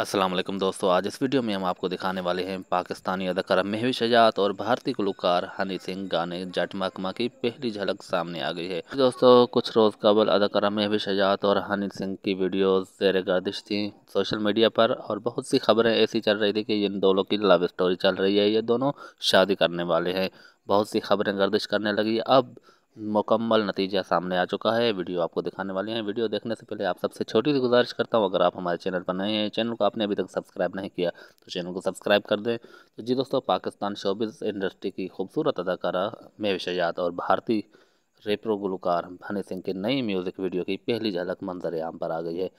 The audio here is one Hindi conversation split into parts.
अस्सलाम वालेकुम दोस्तों आज इस वीडियो में हम आपको दिखाने वाले हैं पाकिस्तानी अदाकारा महवी शजात और भारतीय गुलकार हनी सिंह गाने जट महकमा की पहली झलक सामने आ गई है दोस्तों कुछ रोज़ कबल अदाकारा महवी शजात और हनी सिंह की वीडियोस जेर गर्दिश थी सोशल मीडिया पर और बहुत सी खबरें ऐसी चल रही थी कि इन दोनों की लव स्टोरी चल रही है ये दोनों शादी करने वाले हैं बहुत सी खबरें गर्दिश करने लगी अब मुकम्मल नतीजा सामने आ चुका है वीडियो आपको दिखाने वाले हैं वीडियो देखने से पहले आप सबसे छोटी सी गुजारिश करता हूं अगर आप हमारे चैनल पर नए हैं चैनल को आपने अभी तक सब्सक्राइब नहीं किया तो चैनल को सब्सक्राइब कर दें तो जी दोस्तों पाकिस्तान शोबिस इंडस्ट्री की खूबसूरत अदाकारा मेविशा और भारतीय रेप्रो गुलकार भनी सिंह के नई म्यूज़िक वीडियो की पहली झलक मंजर आम पर आ गई है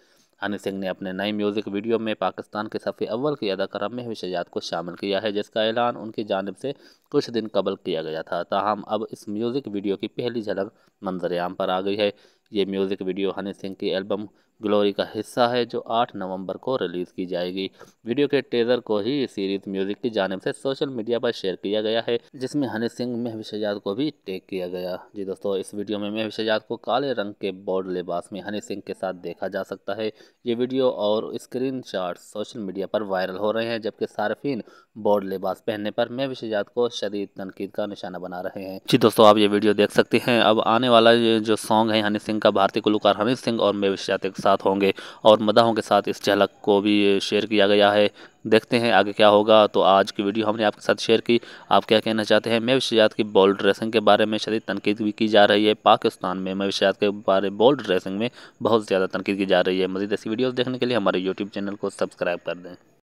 हनी सिंह ने अपने नए म्यूज़िक वीडियो में पाकिस्तान के सफ़े अव्वल की अदाकारा में शजात को शामिल किया है जिसका ऐलान उनकी जानब से कुछ दिन कबल किया गया था ताहम अब इस म्यूज़िक वीडियो की पहली झलक मंजरेआम पर आ गई है ये म्यूज़िक वीडियो हनी सिंह की एल्बम ग्लोरी का हिस्सा है जो 8 नवंबर को रिलीज़ की जाएगी वीडियो के टेजर को ही सीरीज म्यूजिक की जानब से सोशल मीडिया पर शेयर किया गया है जिसमें हनी सिंह महव आजाद को भी टेक किया गया जी दोस्तों इस वीडियो में महव आजाद को काले रंग के बोर्ड लिबास में हनी सिंह के साथ देखा जा सकता है ये वीडियो और स्क्रीन सोशल मीडिया पर वायरल हो रहे हैं जबकि सार्फिन बोर्ड लिबास पहनने पर महव आजाद को शदीद तनकीद का निशाना बना रहे हैं जी दोस्तों आप ये वीडियो देख सकते हैं अब आने वाला जो सॉन्ग है हनी सिंह सिंह का भारतीय गुलकार हमीर सिंह और मेविश जाते के साथ होंगे और मदाहों के साथ इस झलक को भी शेयर किया गया है देखते हैं आगे क्या होगा तो आज की वीडियो हमने आपके साथ शेयर की आप क्या कहना चाहते हैं मेविश जात की बॉल ड्रेसिंग के बारे में शदीद तनकीद भी की जा रही है पाकिस्तान में मेविश जात के बारे बॉल ड्रेसिंग में बहुत ज़्यादा तनकीद की जा रही है मजीद ऐसी वीडियोज़ देखने के लिए हमारे यूट्यूब चैनल को सब्सक्राइब कर दें